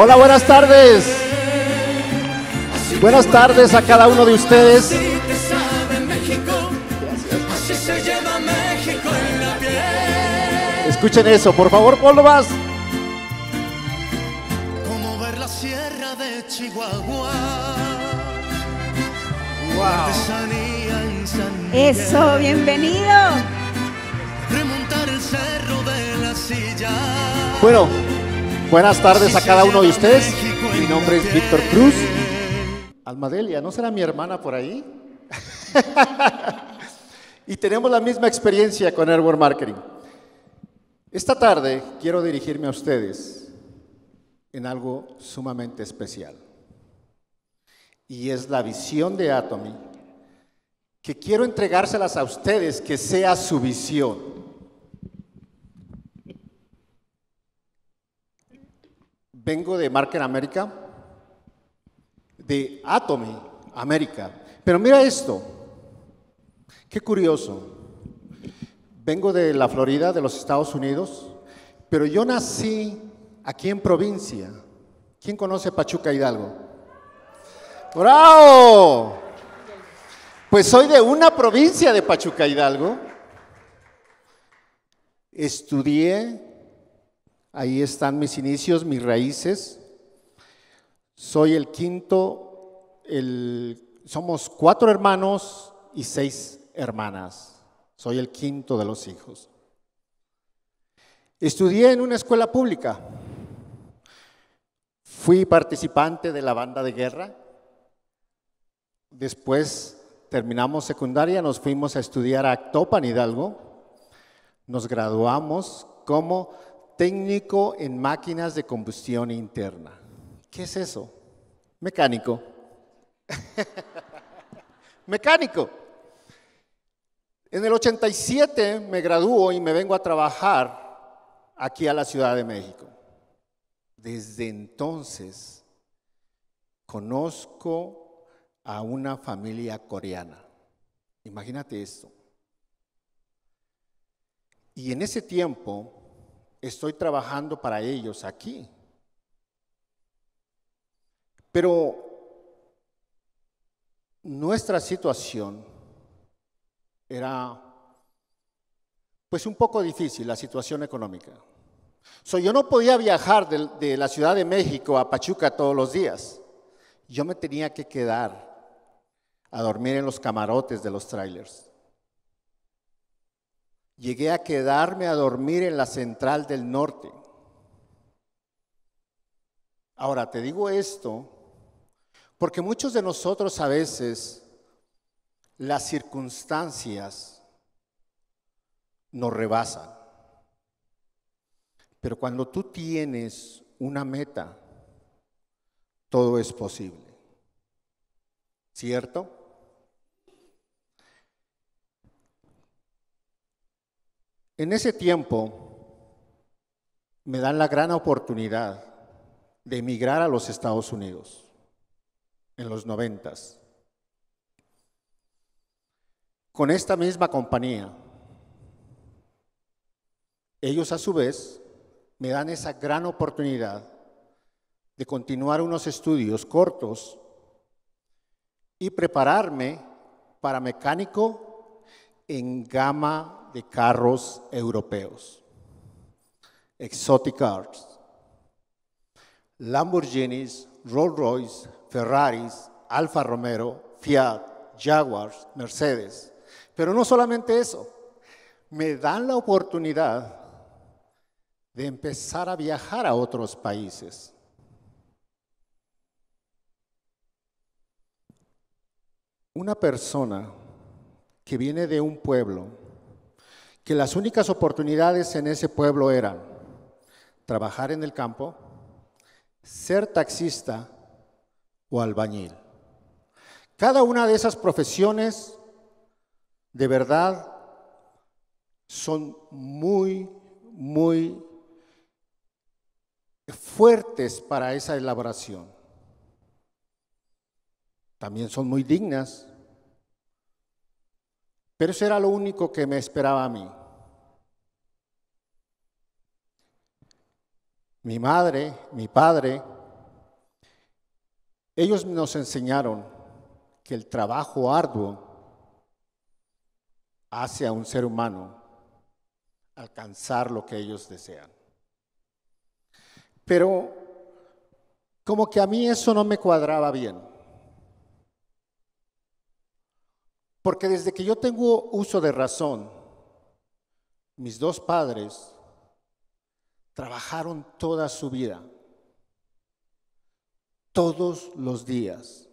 Hola, buenas tardes. Buenas tardes a cada uno de ustedes. Escuchen eso, por favor, polvas. Como ver la sierra de Chihuahua. Wow. Eso, bienvenido. Remontar el cerro de la silla. Bueno, Buenas tardes a cada uno de ustedes. Mi nombre es Víctor Cruz. Almadelia, ¿no será mi hermana por ahí? y tenemos la misma experiencia con Airborne Marketing. Esta tarde quiero dirigirme a ustedes en algo sumamente especial. Y es la visión de Atomy, que quiero entregárselas a ustedes, que sea su visión. vengo de Marker America, de Atomy América. Pero mira esto, qué curioso. Vengo de la Florida, de los Estados Unidos, pero yo nací aquí en provincia. ¿Quién conoce Pachuca Hidalgo? ¡Bravo! Pues soy de una provincia de Pachuca Hidalgo. Estudié Ahí están mis inicios, mis raíces. Soy el quinto, el, somos cuatro hermanos y seis hermanas. Soy el quinto de los hijos. Estudié en una escuela pública. Fui participante de la banda de guerra. Después terminamos secundaria, nos fuimos a estudiar a Actopan Hidalgo. Nos graduamos como técnico en máquinas de combustión interna. ¿Qué es eso? Mecánico. Mecánico. En el 87 me graduó y me vengo a trabajar aquí a la Ciudad de México. Desde entonces conozco a una familia coreana. Imagínate esto. Y en ese tiempo estoy trabajando para ellos aquí. Pero nuestra situación era pues un poco difícil, la situación económica. So, yo no podía viajar de, de, la Ciudad de México a Pachuca todos los días. Yo me tenía que quedar a dormir en los camarotes de los trailers. Llegué a quedarme a dormir en la central del norte. Ahora, te digo esto porque muchos de nosotros a veces las circunstancias nos rebasan. Pero cuando tú tienes una meta, todo es posible. ¿Cierto? En ese tiempo me dan la gran oportunidad de emigrar a los Estados Unidos en los noventas. Con esta misma compañía, ellos a su vez me dan esa gran oportunidad de continuar unos estudios cortos y prepararme para mecánico en gama de carros europeos. Exotic Cars, Lamborghinis, Rolls Royce, Ferraris, Alfa Romeo, Fiat, Jaguars, Mercedes. Pero no solamente eso, me dan la oportunidad de empezar a viajar a otros países. Una persona que viene de un pueblo, que las únicas oportunidades en ese pueblo eran trabajar en el campo, ser taxista o albañil. Cada una de esas profesiones de verdad son muy, muy fuertes para esa elaboración. También son muy dignas pero eso era lo único que me esperaba a mí. Mi madre, mi padre, ellos nos enseñaron que el trabajo arduo hace a un ser humano alcanzar lo que ellos desean. Pero como que a mí eso no me cuadraba bien. Porque desde que yo tengo uso de razón, mis dos padres trabajaron toda su vida, todos los días.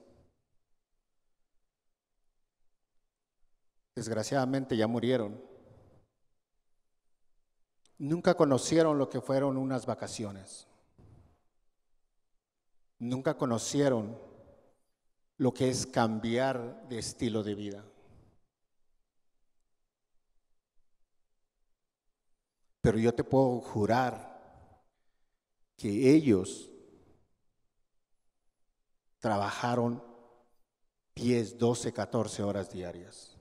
Desgraciadamente ya murieron. Nunca conocieron lo que fueron unas vacaciones. Nunca conocieron lo que es cambiar de estilo de vida. Pero yo te puedo jurar que ellos trabajaron 10, 12, 14 horas diarias.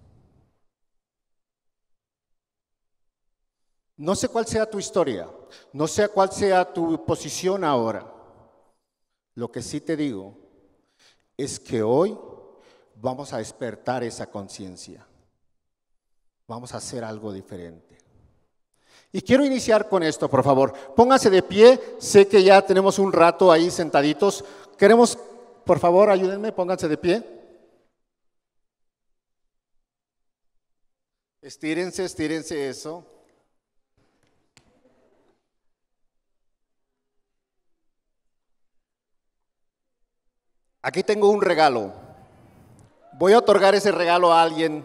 No sé cuál sea tu historia, no sé cuál sea tu posición ahora. Lo que sí te digo es que hoy vamos a despertar esa conciencia. Vamos a hacer algo diferente. Y quiero iniciar con esto, por favor. Pónganse de pie, sé que ya tenemos un rato ahí sentaditos. Queremos, por favor, ayúdenme, pónganse de pie. Estírense, estírense eso. Aquí tengo un regalo. Voy a otorgar ese regalo a alguien.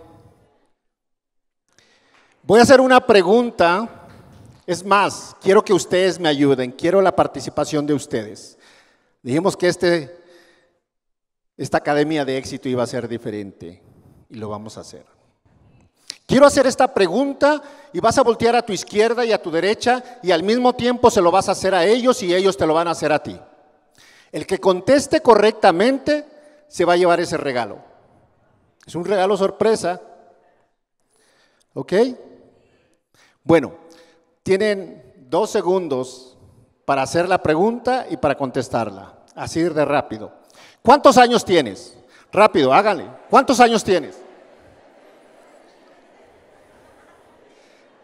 Voy a hacer una pregunta es más, quiero que ustedes me ayuden, quiero la participación de ustedes. Dijimos que este, esta academia de éxito iba a ser diferente y lo vamos a hacer. Quiero hacer esta pregunta y vas a voltear a tu izquierda y a tu derecha y al mismo tiempo se lo vas a hacer a ellos y ellos te lo van a hacer a ti. El que conteste correctamente se va a llevar ese regalo. Es un regalo sorpresa. ¿Ok? Bueno, tienen dos segundos para hacer la pregunta y para contestarla. Así de rápido. ¿Cuántos años tienes? Rápido, háganle. ¿Cuántos años tienes?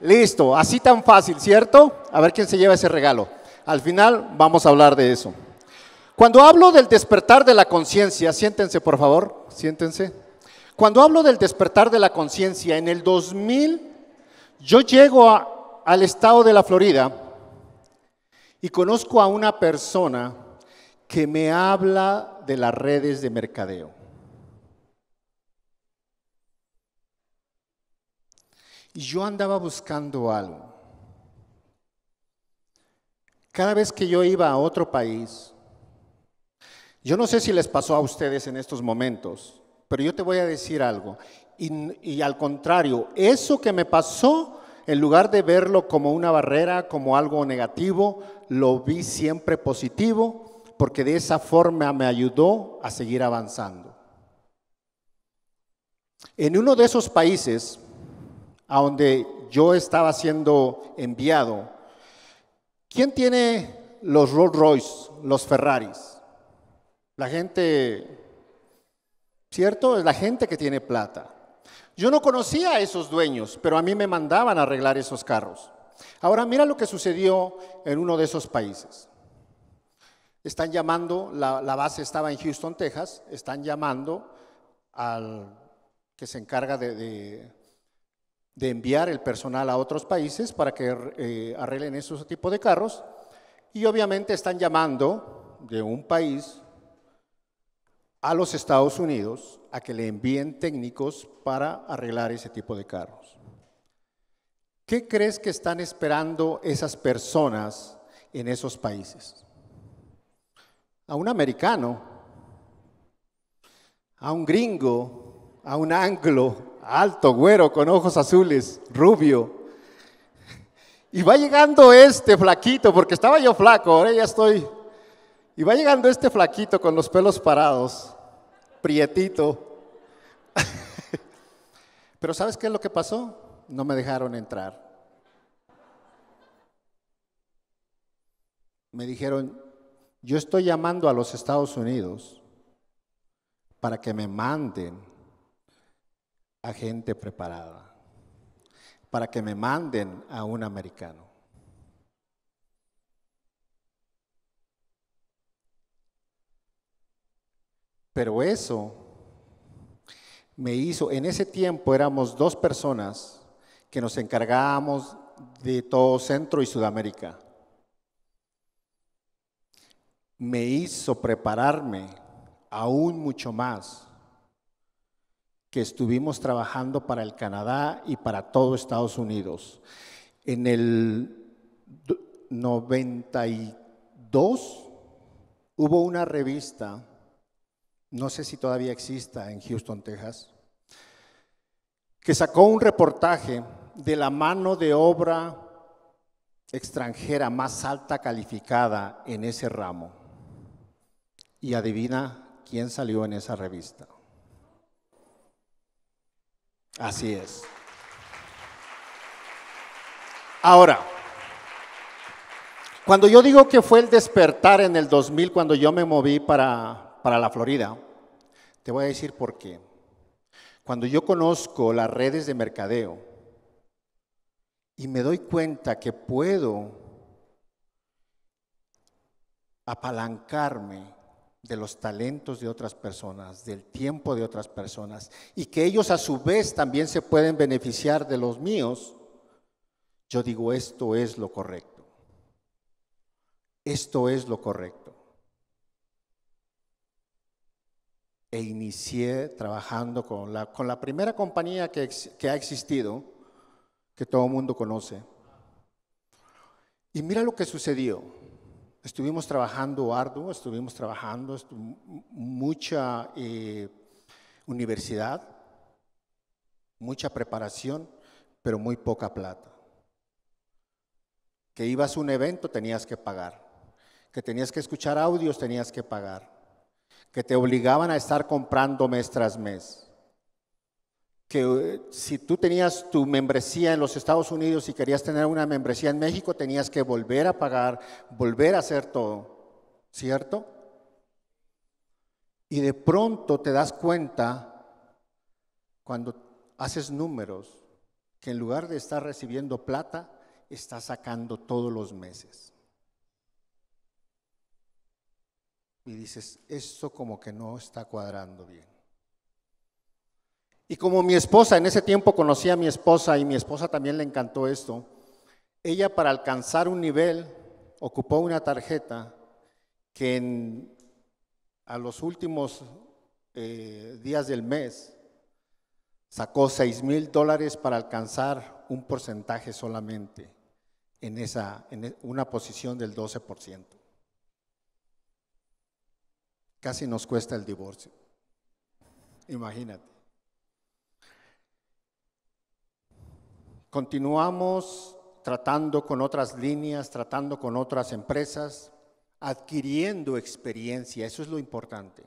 Listo, así tan fácil, ¿cierto? A ver quién se lleva ese regalo. Al final vamos a hablar de eso. Cuando hablo del despertar de la conciencia, siéntense por favor, siéntense. Cuando hablo del despertar de la conciencia en el 2000, yo llego a, al estado de la Florida y conozco a una persona que me habla de las redes de mercadeo. Y yo andaba buscando algo. Cada vez que yo iba a otro país, yo no sé si les pasó a ustedes en estos momentos, pero yo te voy a decir algo. Y, al contrario, eso que me pasó en lugar de verlo como una barrera, como algo negativo, lo vi siempre positivo, porque de esa forma me ayudó a seguir avanzando. En uno de esos países a donde yo estaba siendo enviado, ¿quién tiene los Rolls Royce, los Ferraris? La gente, ¿cierto? Es la gente que tiene plata. Yo no conocía a esos dueños, pero a mí me mandaban a arreglar esos carros. Ahora mira lo que sucedió en uno de esos países. Están llamando, la, base estaba en Houston, Texas, están llamando al que se encarga de, enviar el personal a otros países para que eh, arreglen esos tipos de carros. Y obviamente están llamando de un país a los Estados Unidos a que le envíen técnicos para arreglar ese tipo de carros. ¿Qué crees que están esperando esas personas en esos países? A un americano, a un gringo, a un anglo, alto, güero, con ojos azules, rubio. Y va llegando este flaquito, porque estaba yo flaco, ahora ya estoy. Y va llegando este flaquito con los pelos parados prietito. Pero ¿sabes qué es lo que pasó? No me dejaron entrar. Me dijeron, yo estoy llamando a los Estados Unidos para que me manden a gente preparada, para que me manden a un americano. Pero eso me hizo, en ese tiempo éramos dos personas que nos encargábamos de todo Centro y Sudamérica. Me hizo prepararme aún mucho más que estuvimos trabajando para el Canadá y para todo Estados Unidos. En el 92 hubo una revista no sé si todavía exista en Houston, Texas, que sacó un reportaje de la mano de obra extranjera más alta calificada en ese ramo. Y adivina quién salió en esa revista. Así es. Ahora, cuando yo digo que fue el despertar en el 2000, cuando yo me moví para para la Florida. Te voy a decir por qué. Cuando yo conozco las redes de mercadeo y me doy cuenta que puedo apalancarme de los talentos de otras personas, del tiempo de otras personas, y que ellos a su vez también se pueden beneficiar de los míos, yo digo, esto es lo correcto. Esto es lo correcto. e inicié trabajando con la, primera compañía que, ha existido, que todo el mundo conoce. Y mira lo que sucedió. Estuvimos trabajando arduo, estuvimos trabajando mucha eh, universidad, mucha preparación, pero muy poca plata. Que ibas a un evento tenías que pagar, que tenías que escuchar audios tenías que pagar, que te obligaban a estar comprando mes tras mes. Que eh, si tú tenías tu membresía en los Estados Unidos y querías tener una membresía en México, tenías que volver a pagar, volver a hacer todo, ¿cierto? Y de pronto te das cuenta, cuando haces números, que en lugar de estar recibiendo plata, estás sacando todos los meses. y dices, esto como que no está cuadrando bien. Y como mi esposa, en ese tiempo conocí a mi esposa y mi esposa también le encantó esto, ella para alcanzar un nivel ocupó una tarjeta que a los últimos eh, días del mes sacó 6 mil dólares para alcanzar un porcentaje solamente en, esa, en una posición del 12% casi nos cuesta el divorcio. Imagínate. Continuamos tratando con otras líneas, tratando con otras empresas, adquiriendo experiencia, eso es lo importante.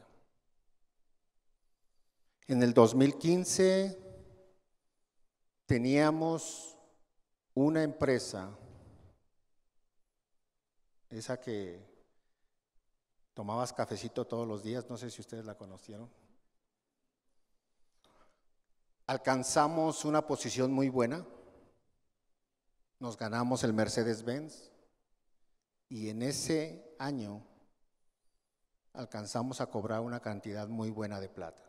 En el 2015 teníamos una empresa, esa que tomabas cafecito todos los días, no sé si ustedes la conocieron. Alcanzamos una posición muy buena, nos ganamos el Mercedes-Benz y en ese año alcanzamos a cobrar una cantidad muy buena de plata.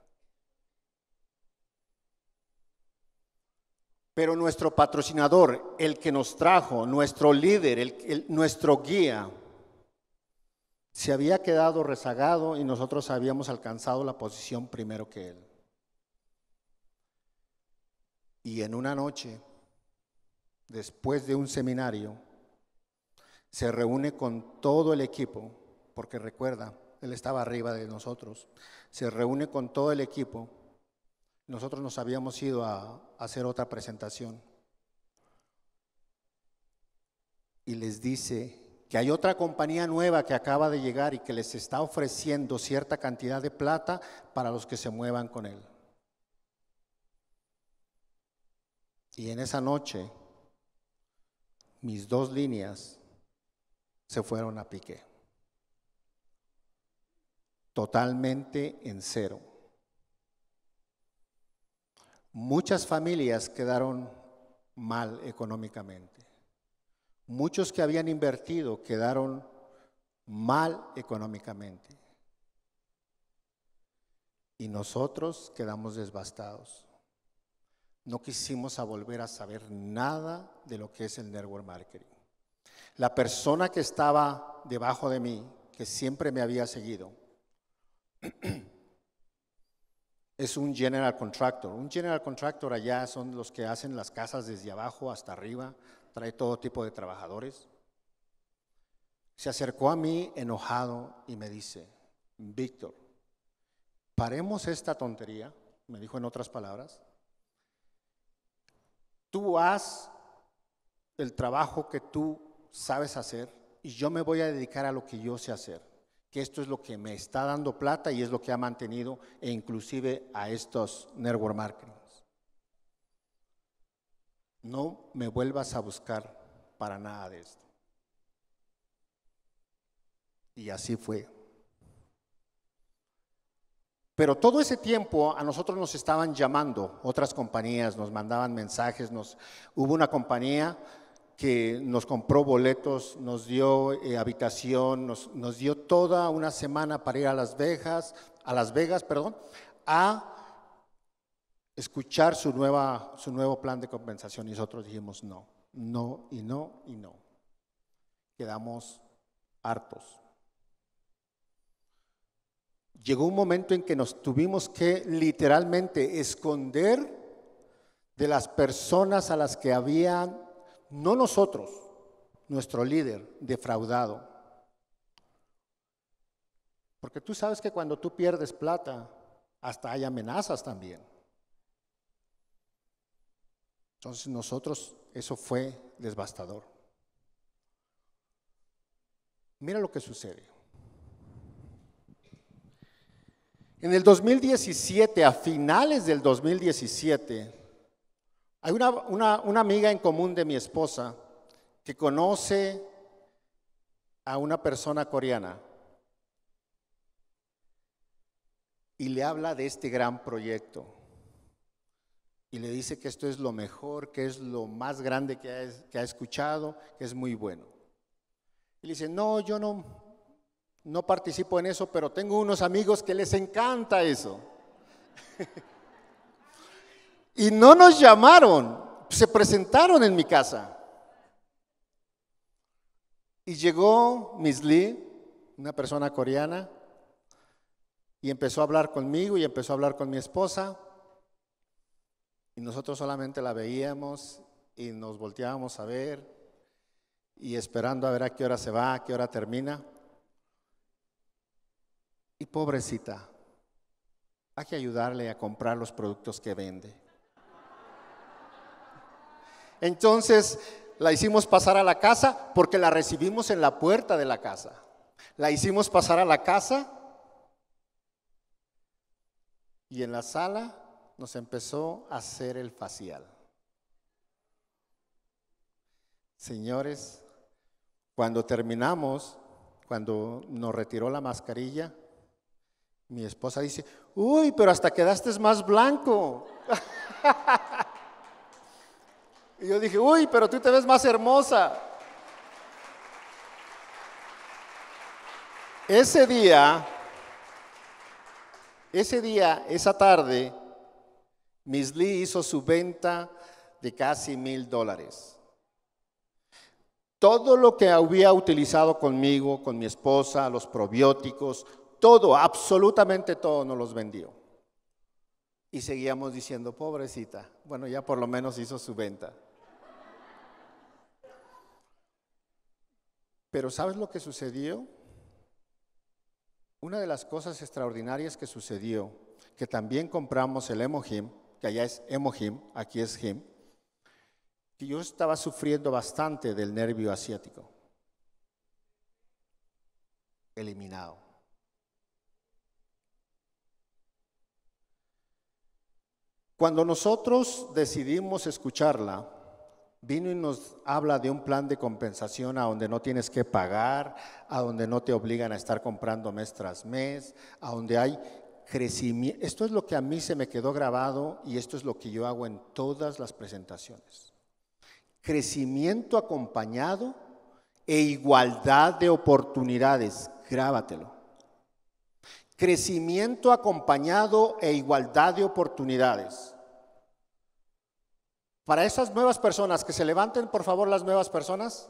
Pero nuestro patrocinador, el que nos trajo, nuestro líder, nuestro guía, se había quedado rezagado y nosotros habíamos alcanzado la posición primero que él. Y en una noche, después de un seminario, se reúne con todo el equipo, porque recuerda, él estaba arriba de nosotros, se reúne con todo el equipo. Nosotros nos habíamos ido a, hacer otra presentación. Y les dice que hay otra compañía nueva que acaba de llegar y que les está ofreciendo cierta cantidad de plata para los que se muevan con él. Y en esa noche, mis dos líneas se fueron a pique. Totalmente en cero. Muchas familias quedaron mal económicamente. Muchos que habían invertido quedaron mal económicamente. Y nosotros quedamos devastados. No quisimos volver a saber nada de lo que es el network marketing. La persona que estaba debajo de mí, que siempre me había seguido, es un general contractor. Un general contractor allá son los que hacen las casas desde abajo hasta arriba, trae todo tipo de trabajadores, se acercó a mí enojado y me dice, Víctor, paremos esta tontería, me dijo en otras palabras, tú haz el trabajo que tú sabes hacer y yo me voy a dedicar a lo que yo sé hacer, que esto es lo que me está dando plata y es lo que ha mantenido e inclusive a estos network marketing no me vuelvas a buscar para nada de esto. Y así fue. Pero todo ese tiempo a nosotros nos estaban llamando, otras compañías nos mandaban mensajes, nos, hubo una compañía que nos compró boletos, nos dio eh, habitación, nos, nos, dio toda una semana para ir a Las Vegas, a Las Vegas, perdón, a escuchar su, nueva, su nuevo plan de compensación y nosotros dijimos no, no y no y no. Quedamos hartos. Llegó un momento en que nos tuvimos que literalmente esconder de las personas a las que habían, no nosotros, nuestro líder, defraudado. Porque tú sabes que cuando tú pierdes plata, hasta hay amenazas también. Entonces nosotros eso fue devastador. Mira lo que sucede. En el 2017, a finales del 2017, hay una, una, una amiga en común de mi esposa que conoce a una persona coreana y le habla de este gran proyecto y le dice que esto es lo mejor, que es lo más grande que ha, que ha escuchado, que es muy bueno. Y le dice, no, yo no, no participo en eso, pero tengo unos amigos que les encanta eso. y no nos llamaron, se presentaron en mi casa. Y llegó Miss Lee, una persona coreana, y empezó a hablar conmigo y empezó a hablar con mi esposa. Y nosotros solamente la veíamos y nos volteábamos a ver y esperando a ver a qué hora se va, a qué hora termina. Y pobrecita, hay que ayudarle a comprar los productos que vende. Entonces la hicimos pasar a la casa porque la recibimos en la puerta de la casa. La hicimos pasar a la casa y en la sala nos empezó a hacer el facial. Señores, cuando terminamos, cuando nos retiró la mascarilla, mi esposa dice, uy, pero hasta quedaste más blanco. y yo dije, uy, pero tú te ves más hermosa. Ese día, ese día, esa tarde, Miss Lee hizo su venta de casi mil dólares. Todo lo que había utilizado conmigo, con mi esposa, los probióticos, todo, absolutamente todo, nos los vendió. Y seguíamos diciendo, pobrecita, bueno, ya por lo menos hizo su venta. Pero ¿sabes lo que sucedió? Una de las cosas extraordinarias que sucedió, que también compramos el Emohim, que allá es emohim aquí es Him, que yo estaba sufriendo bastante del nervio asiático. Eliminado. Cuando nosotros decidimos escucharla, vino y nos habla de un plan de compensación a donde no tienes que pagar, a donde no te obligan a estar comprando mes tras mes, a donde hay crecimiento. Esto es lo que a mí se me quedó grabado y esto es lo que yo hago en todas las presentaciones. Crecimiento acompañado e igualdad de oportunidades. Grábatelo. Crecimiento acompañado e igualdad de oportunidades. Para esas nuevas personas, que se levanten por favor las nuevas personas,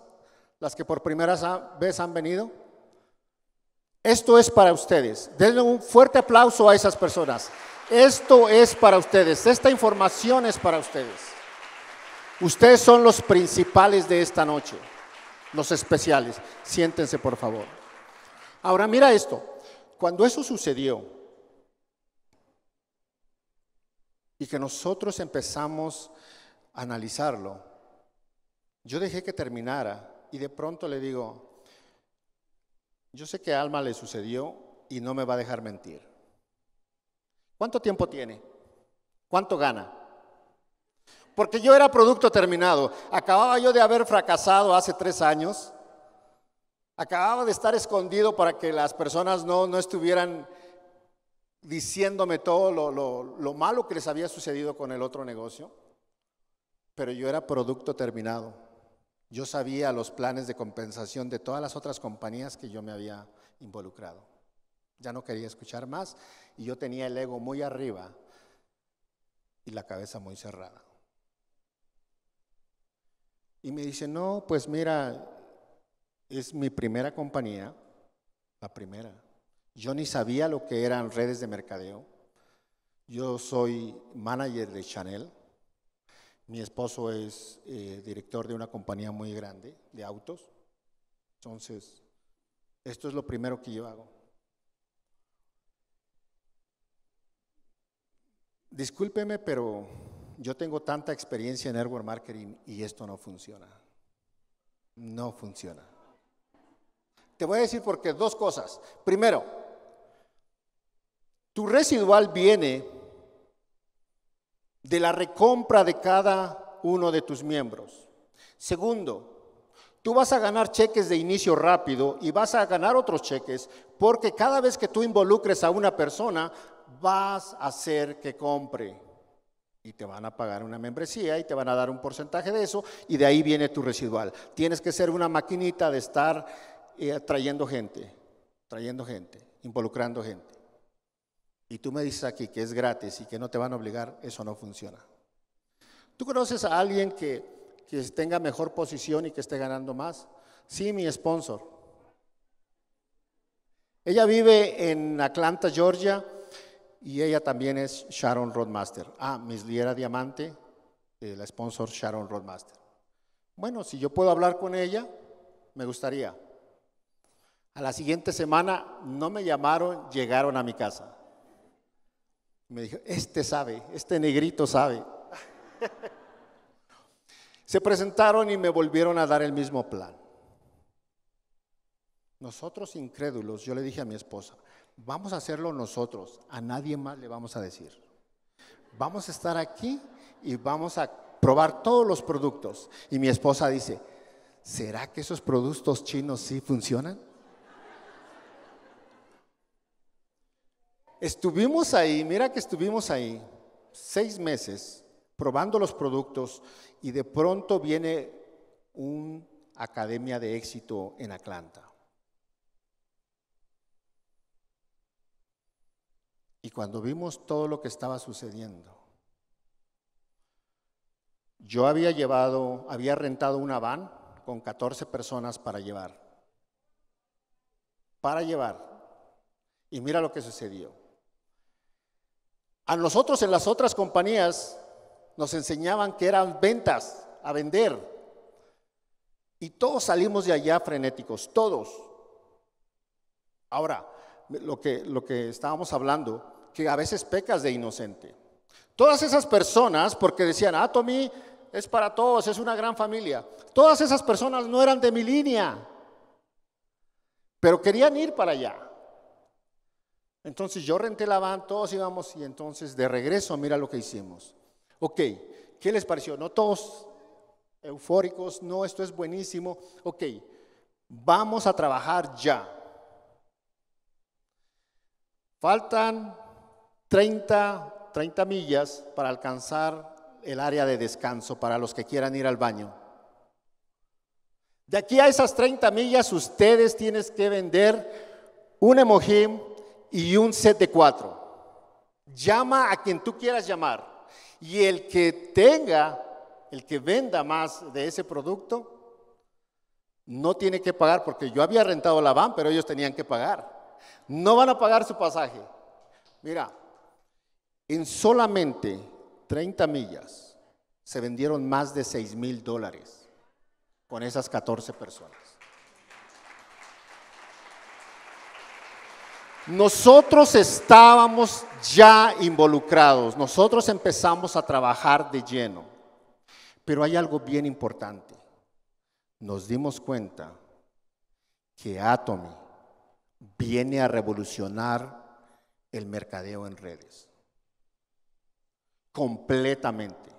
las que por primera vez han venido. Esto es para ustedes. Denle un fuerte aplauso a esas personas. Esto es para ustedes. Esta información es para ustedes. Ustedes son los principales de esta noche, los especiales. Siéntense, por favor. Ahora mira esto. Cuando eso sucedió y que nosotros empezamos a analizarlo, yo dejé que terminara y de pronto le digo, yo sé que Alma le sucedió y no me va a dejar mentir. ¿Cuánto tiempo tiene? ¿Cuánto gana? Porque yo era producto terminado. Acababa yo de haber fracasado hace tres años. Acababa de estar escondido para que las personas no, estuvieran diciéndome todo lo, lo malo que les había sucedido con el otro negocio. Pero yo era producto terminado. Yo sabía los planes de compensación de todas las otras compañías que yo me había involucrado. Ya no quería escuchar más y yo tenía el ego muy arriba y la cabeza muy cerrada. Y me dice, no, pues mira, es mi primera compañía, la primera. Yo ni sabía lo que eran redes de mercadeo. Yo soy manager de Chanel. Mi esposo es eh, director de una compañía muy grande de autos. Entonces, esto es lo primero que yo hago. Discúlpeme, pero yo tengo tanta experiencia en Airware Marketing y esto no funciona. No funciona. Te voy a decir qué dos cosas. Primero, tu residual viene de la recompra de cada uno de tus miembros. Segundo, tú vas a ganar cheques de inicio rápido y vas a ganar otros cheques porque cada vez que tú involucres a una persona, vas a hacer que compre. Y te van a pagar una membresía y te van a dar un porcentaje de eso y de ahí viene tu residual. Tienes que ser una maquinita de estar atrayendo eh, trayendo gente, trayendo gente, involucrando gente y tú me dices aquí que es gratis y que no te van a obligar, eso no funciona. ¿Tú conoces a alguien que, que tenga mejor posición y que esté ganando más? Sí, mi sponsor. Ella vive en Atlanta, Georgia, y ella también es Sharon Roadmaster. Ah, Miss Liera Diamante, eh, la sponsor Sharon Roadmaster. Bueno, si yo puedo hablar con ella, me gustaría. A la siguiente semana no me llamaron, llegaron a mi casa. Me dijo, este sabe, este negrito sabe. Se presentaron y me volvieron a dar el mismo plan. Nosotros incrédulos, yo le dije a mi esposa, vamos a hacerlo nosotros, a nadie más le vamos a decir. Vamos a estar aquí y vamos a probar todos los productos. Y mi esposa dice, ¿será que esos productos chinos sí funcionan? Estuvimos ahí, mira que estuvimos ahí seis meses probando los productos y de pronto viene una academia de éxito en Atlanta. Y cuando vimos todo lo que estaba sucediendo, yo había llevado, había rentado una van con 14 personas para llevar. Para llevar. Y mira lo que sucedió. A nosotros en las otras compañías nos enseñaban que eran ventas, a vender. Y todos salimos de allá frenéticos, todos. Ahora, lo que, lo que estábamos hablando, que a veces pecas de inocente. Todas esas personas, porque decían, ah, Tommy es para todos, es una gran familia. Todas esas personas no eran de mi línea, pero querían ir para allá. Entonces yo renté la van, todos íbamos y entonces de regreso mira lo que hicimos. Ok, ¿qué les pareció? No todos eufóricos, no, esto es buenísimo. Ok, vamos a trabajar ya. Faltan 30, 30 millas para alcanzar el área de descanso para los que quieran ir al baño. De aquí a esas 30 millas ustedes tienen que vender un emojim y un set de cuatro. Llama a quien tú quieras llamar. Y el que tenga, el que venda más de ese producto, no tiene que pagar porque yo había rentado la van, pero ellos tenían que pagar. No van a pagar su pasaje. Mira, en solamente 30 millas se vendieron más de 6 mil dólares con esas 14 personas. Nosotros estábamos ya involucrados, nosotros empezamos a trabajar de lleno. Pero hay algo bien importante. Nos dimos cuenta que Atomy viene a revolucionar el mercadeo en redes. Completamente.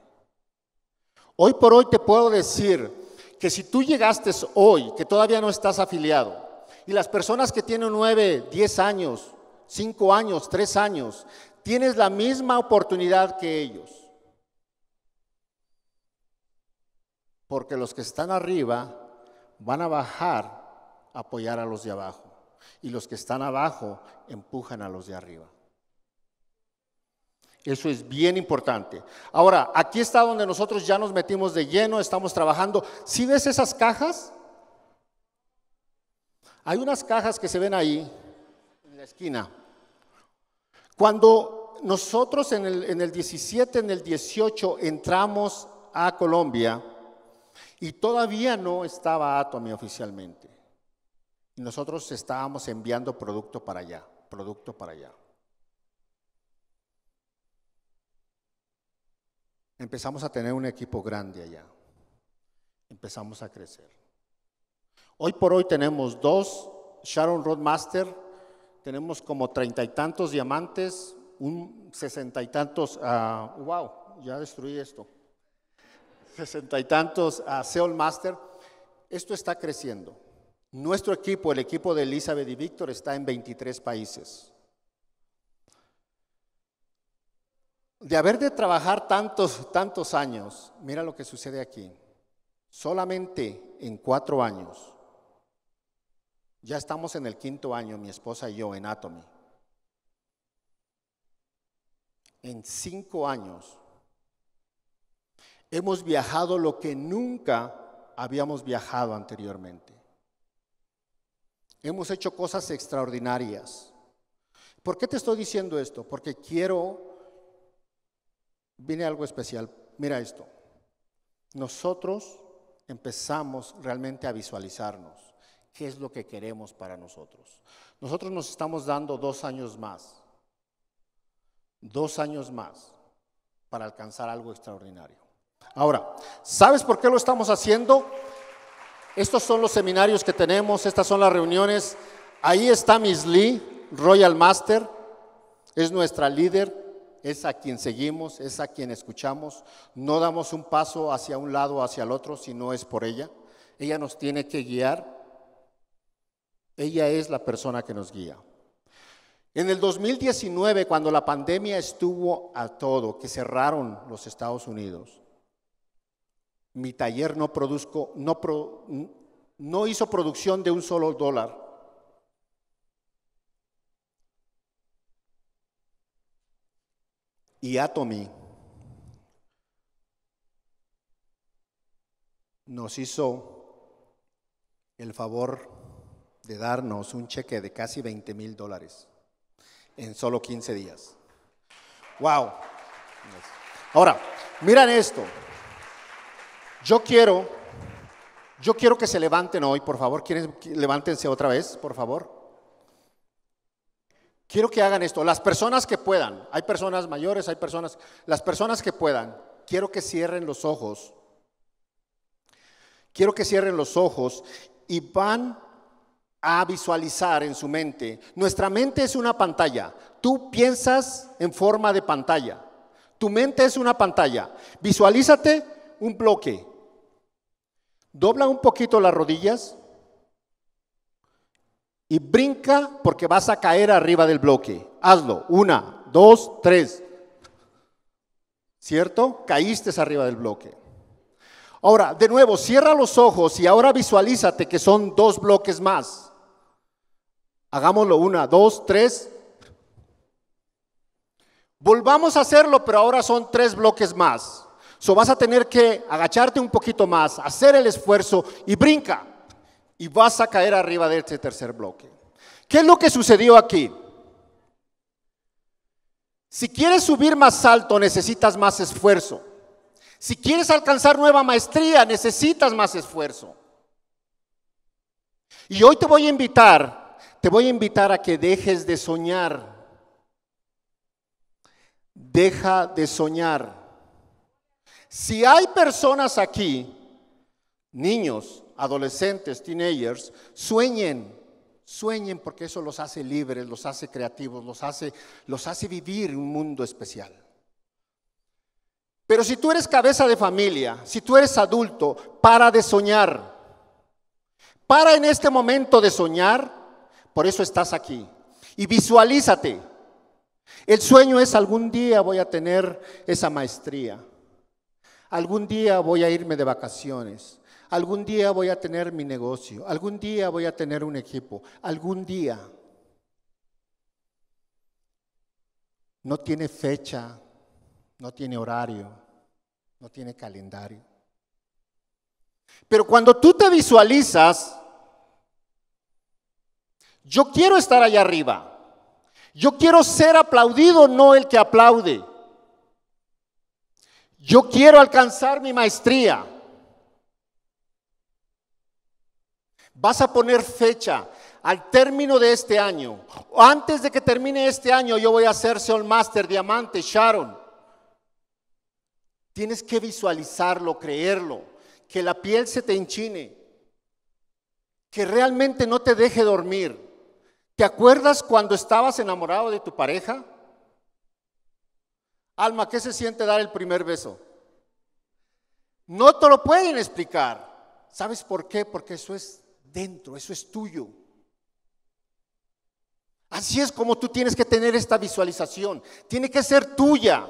Hoy por hoy te puedo decir que si tú llegaste hoy, que todavía no estás afiliado, y las personas que tienen 9, 10 años, 5 años, 3 años, tienes la misma oportunidad que ellos. Porque los que están arriba van a bajar a apoyar a los de abajo. Y los que están abajo empujan a los de arriba. Eso es bien importante. Ahora, aquí está donde nosotros ya nos metimos de lleno, estamos trabajando. Si ves esas cajas, hay unas cajas que se ven ahí, en la esquina. Cuando nosotros en el, 17, en el 18 entramos a Colombia y todavía no estaba Atomy oficialmente. nosotros estábamos enviando producto para allá, producto para allá. Empezamos a tener un equipo grande allá. Empezamos a crecer. Hoy por hoy tenemos dos Sharon Roadmaster, tenemos como treinta y tantos diamantes, un sesenta y tantos, a ah, wow, ya destruí esto, sesenta y tantos a ah, Seoul Master. Esto está creciendo. Nuestro equipo, el equipo de Elizabeth y Víctor, está en 23 países. De haber de trabajar tantos, tantos años, mira lo que sucede aquí. Solamente en cuatro años ya estamos en el quinto año, mi esposa y yo, en Atomy. En cinco años hemos viajado lo que nunca habíamos viajado anteriormente. Hemos hecho cosas extraordinarias. ¿Por qué te estoy diciendo esto? Porque quiero, viene algo especial. Mira esto. Nosotros empezamos realmente a visualizarnos qué es lo que queremos para nosotros. Nosotros nos estamos dando dos años más, dos años más para alcanzar algo extraordinario. Ahora, ¿sabes por qué lo estamos haciendo? Estos son los seminarios que tenemos, estas son las reuniones. Ahí está Miss Lee, Royal Master, es nuestra líder, es a quien seguimos, es a quien escuchamos. No damos un paso hacia un lado o hacia el otro si no es por ella. Ella nos tiene que guiar ella es la persona que nos guía. En el 2019, cuando la pandemia estuvo a todo, que cerraron los Estados Unidos, mi taller no, produzco, no, no hizo producción de un solo dólar. Y Atomy nos hizo el favor de darnos un cheque de casi 20 mil dólares en solo 15 días. ¡Wow! Ahora, miren esto. Yo quiero, yo quiero que se levanten hoy, por favor. ¿Quieren, levántense otra vez, por favor. Quiero que hagan esto. Las personas que puedan, hay personas mayores, hay personas, las personas que puedan, quiero que cierren los ojos. Quiero que cierren los ojos y van a visualizar en su mente. Nuestra mente es una pantalla. Tú piensas en forma de pantalla. Tu mente es una pantalla. Visualízate un bloque. Dobla un poquito las rodillas y brinca porque vas a caer arriba del bloque. Hazlo. Una, dos, tres. ¿Cierto? Caíste arriba del bloque. Ahora, de nuevo, cierra los ojos y ahora visualízate que son dos bloques más. Hagámoslo una, dos, tres. Volvamos a hacerlo, pero ahora son tres bloques más. So vas a tener que agacharte un poquito más, hacer el esfuerzo y brinca. Y vas a caer arriba de este tercer bloque. ¿Qué es lo que sucedió aquí? Si quieres subir más alto, necesitas más esfuerzo. Si quieres alcanzar nueva maestría, necesitas más esfuerzo. Y hoy te voy a invitar te voy a invitar a que dejes de soñar. Deja de soñar. Si hay personas aquí, niños, adolescentes, teenagers, sueñen, sueñen porque eso los hace libres, los hace creativos, los hace, los hace vivir un mundo especial. Pero si tú eres cabeza de familia, si tú eres adulto, para de soñar. Para en este momento de soñar por eso estás aquí. Y visualízate. El sueño es algún día voy a tener esa maestría. Algún día voy a irme de vacaciones. Algún día voy a tener mi negocio. Algún día voy a tener un equipo. Algún día. No tiene fecha, no tiene horario, no tiene calendario. Pero cuando tú te visualizas, yo quiero estar allá arriba. Yo quiero ser aplaudido, no el que aplaude. Yo quiero alcanzar mi maestría. Vas a poner fecha al término de este año. Antes de que termine este año, yo voy a ser Soul Master, Diamante, Sharon. Tienes que visualizarlo, creerlo, que la piel se te enchine, que realmente no te deje dormir. ¿Te acuerdas cuando estabas enamorado de tu pareja? Alma, ¿qué se siente dar el primer beso? No te lo pueden explicar. ¿Sabes por qué? Porque eso es dentro, eso es tuyo. Así es como tú tienes que tener esta visualización. Tiene que ser tuya.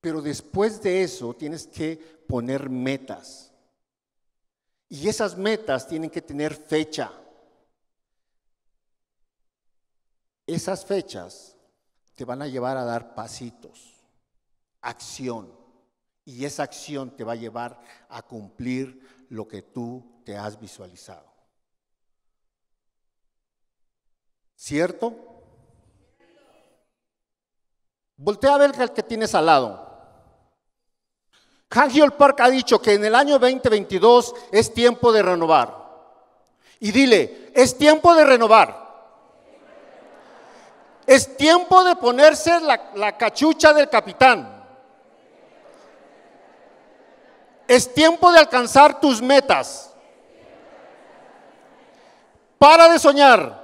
Pero después de eso tienes que poner metas. Y esas metas tienen que tener fecha. Esas fechas te van a llevar a dar pasitos, acción, y esa acción te va a llevar a cumplir lo que tú te has visualizado. ¿Cierto? Voltea a ver al que tienes al lado. Hangiol Park ha dicho que en el año 2022 es tiempo de renovar. Y dile, es tiempo de renovar. Es tiempo de ponerse la, cachucha del capitán. Es tiempo de alcanzar tus metas. Para de soñar.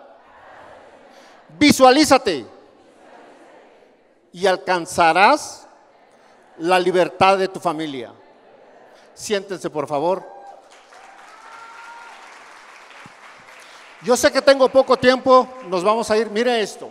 Visualízate. Y alcanzarás la libertad de tu familia. Siéntense, por favor. Yo sé que tengo poco tiempo, nos vamos a ir. Mire esto.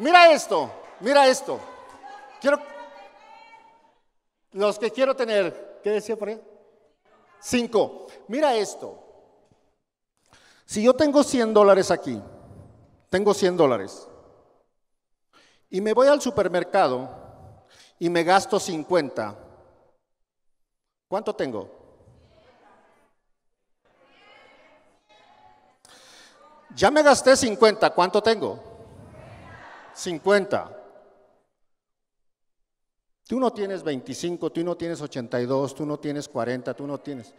Mira esto, mira esto. Quiero los que quiero tener, ¿qué decía por Cinco. Mira esto. Si yo tengo 100 dólares aquí, tengo 100 dólares, y me voy al supermercado y me gasto 50, ¿cuánto tengo? Ya me gasté 50, ¿cuánto tengo? 50. Tú no tienes 25, tú no tienes 82, tú no tienes 40, tú no tienes...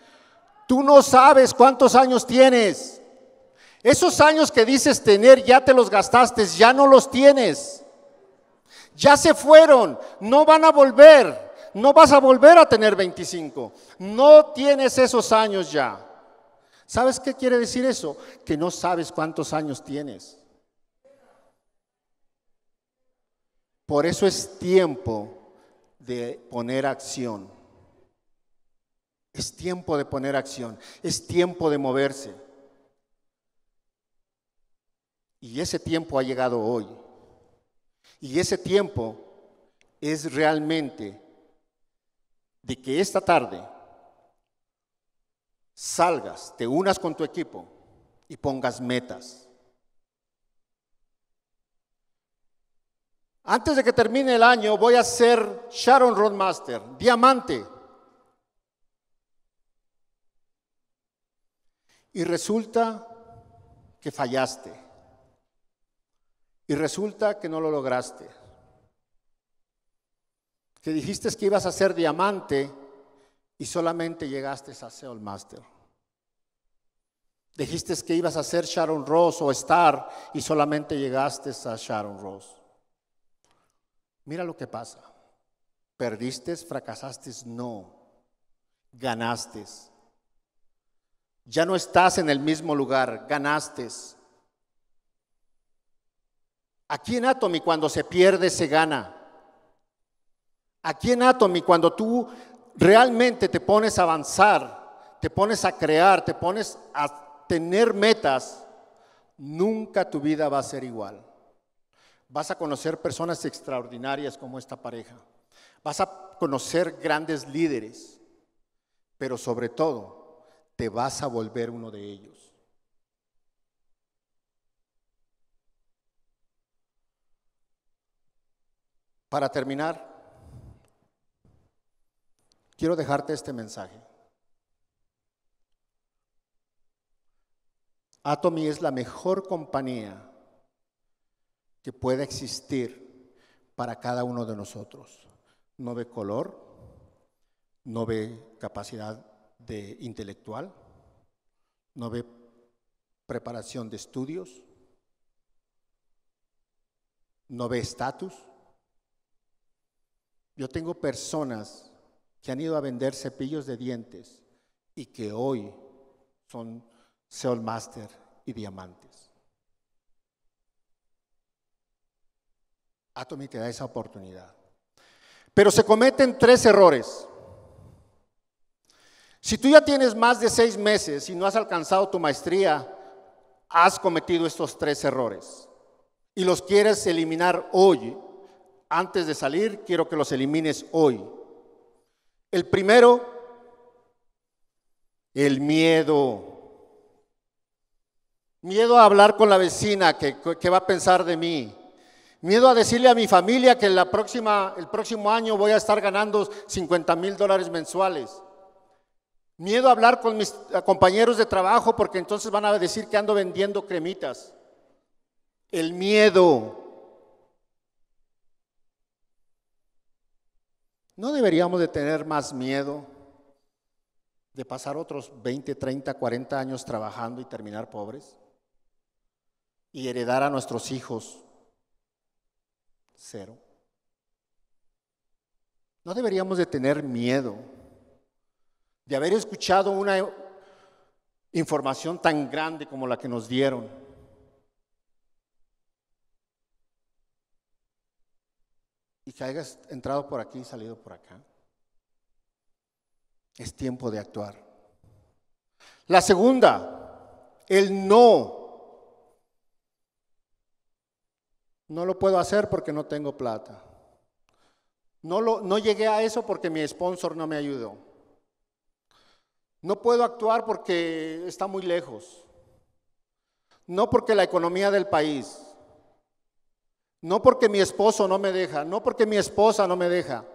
Tú no sabes cuántos años tienes. Esos años que dices tener ya te los gastaste, ya no los tienes. Ya se fueron, no van a volver. No vas a volver a tener 25. No tienes esos años ya. ¿Sabes qué quiere decir eso? Que no sabes cuántos años tienes. Por eso es tiempo de poner acción. Es tiempo de poner acción. Es tiempo de moverse. Y ese tiempo ha llegado hoy. Y ese tiempo es realmente de que esta tarde salgas, te unas con tu equipo y pongas metas. Antes de que termine el año voy a ser Sharon Roadmaster, diamante. Y resulta que fallaste. Y resulta que no lo lograste. Que dijiste que ibas a ser diamante y solamente llegaste a ser el Master. Dijiste que ibas a ser Sharon Ross o Star y solamente llegaste a Sharon Ross. Mira lo que pasa. Perdiste, fracasaste, no. Ganaste. Ya no estás en el mismo lugar, ganaste. Aquí en Atomy cuando se pierde se gana. Aquí en Atomy cuando tú realmente te pones a avanzar, te pones a crear, te pones a tener metas, nunca tu vida va a ser igual. Vas a conocer personas extraordinarias como esta pareja. Vas a conocer grandes líderes, pero sobre todo te vas a volver uno de ellos. Para terminar, quiero dejarte este mensaje. Atomy es la mejor compañía que pueda existir para cada uno de nosotros. No ve color, no ve capacidad de intelectual, no ve preparación de estudios, no ve estatus. Yo tengo personas que han ido a vender cepillos de dientes y que hoy son Soul Master y diamantes. Atomy te da esa oportunidad. Pero se cometen tres errores. Si tú ya tienes más de seis meses y no has alcanzado tu maestría, has cometido estos tres errores y los quieres eliminar hoy. Antes de salir, quiero que los elimines hoy. El primero, el miedo. Miedo a hablar con la vecina, que, que va a pensar de mí. Miedo a decirle a mi familia que el próximo año voy a estar ganando 50 mil dólares mensuales. Miedo a hablar con mis compañeros de trabajo porque entonces van a decir que ando vendiendo cremitas. El miedo. ¿No deberíamos de tener más miedo de pasar otros 20, 30, 40 años trabajando y terminar pobres? Y heredar a nuestros hijos cero. No deberíamos de tener miedo de haber escuchado una información tan grande como la que nos dieron. Y que hayas entrado por aquí y salido por acá. Es tiempo de actuar. La segunda, el no No lo puedo hacer porque no tengo plata. No, lo, no llegué a eso porque mi sponsor no me ayudó. No puedo actuar porque está muy lejos. No porque la economía del país. No porque mi esposo no me deja. No porque mi esposa no me deja.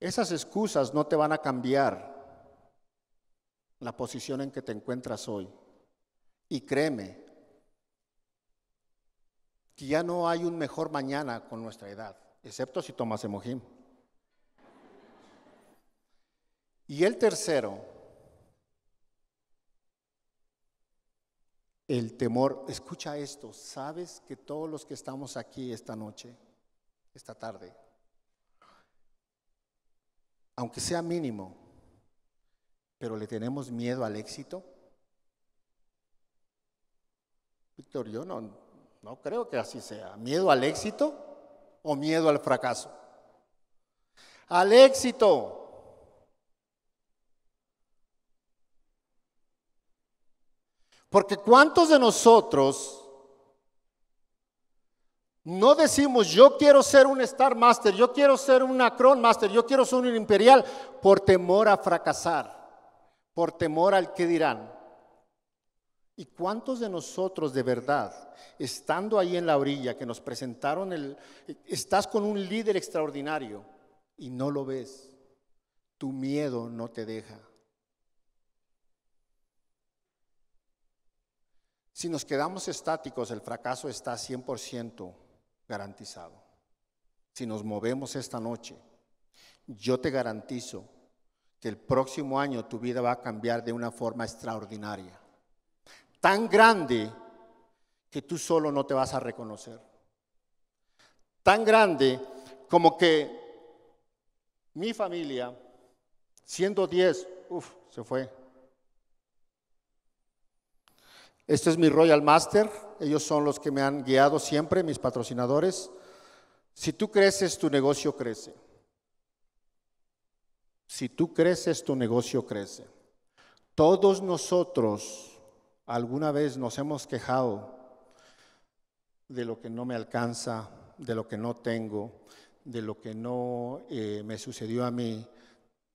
Esas excusas no te van a cambiar la posición en que te encuentras hoy. Y créeme, que ya no hay un mejor mañana con nuestra edad, excepto si tomas emojim. Y el tercero, el temor. Escucha esto, sabes que todos los que estamos aquí esta noche, esta tarde, aunque sea mínimo, pero le tenemos miedo al éxito. Víctor, yo no, no creo que así sea. ¿Miedo al éxito o miedo al fracaso? Al éxito. Porque ¿cuántos de nosotros no decimos yo quiero ser un Star Master, yo quiero ser un Acron Master, yo quiero ser un Imperial por temor a fracasar, por temor al que dirán? ¿Y cuántos de nosotros de verdad, estando ahí en la orilla, que nos presentaron el, estás con un líder extraordinario y no lo ves? Tu miedo no te deja. Si nos quedamos estáticos, el fracaso está 100% garantizado. Si nos movemos esta noche, yo te garantizo que el próximo año tu vida va a cambiar de una forma extraordinaria tan grande que tú solo no te vas a reconocer. Tan grande como que mi familia, siendo 10, uff, se fue. Este es mi Royal Master, ellos son los que me han guiado siempre, mis patrocinadores. Si tú creces, tu negocio crece. Si tú creces, tu negocio crece. Todos nosotros alguna vez nos hemos quejado de lo que no me alcanza, de lo que no tengo, de lo que no eh, me sucedió a mí,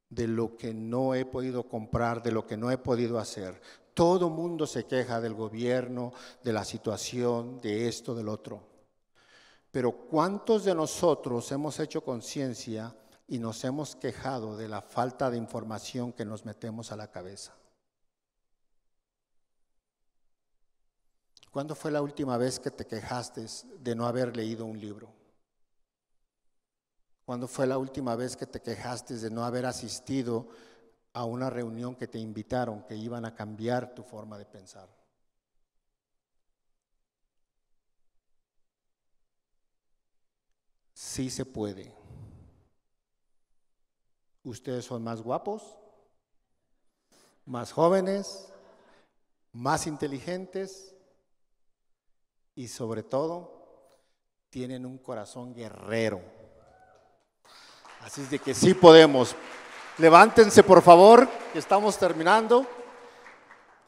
de lo que no he podido comprar, de lo que no he podido hacer. Todo mundo se queja del gobierno, de la situación, de esto, del otro. Pero ¿cuántos de nosotros hemos hecho conciencia y nos hemos quejado de la falta de información que nos metemos a la cabeza? ¿Cuándo fue la última vez que te quejaste de no haber leído un libro? ¿Cuándo fue la última vez que te quejaste de no haber asistido a una reunión que te invitaron, que iban a cambiar tu forma de pensar? Sí se puede. Ustedes son más guapos, más jóvenes, más inteligentes, y sobre todo tienen un corazón guerrero. Así es de que sí podemos. Levántense por favor, que estamos terminando.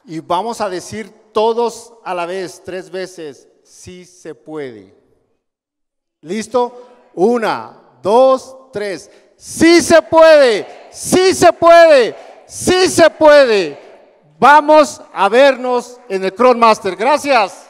Y vamos a decir todos a la vez, tres veces, sí se puede. ¿Listo? Una, dos, tres. Sí se puede, sí se puede, sí se puede. Vamos a vernos en el Master. Gracias.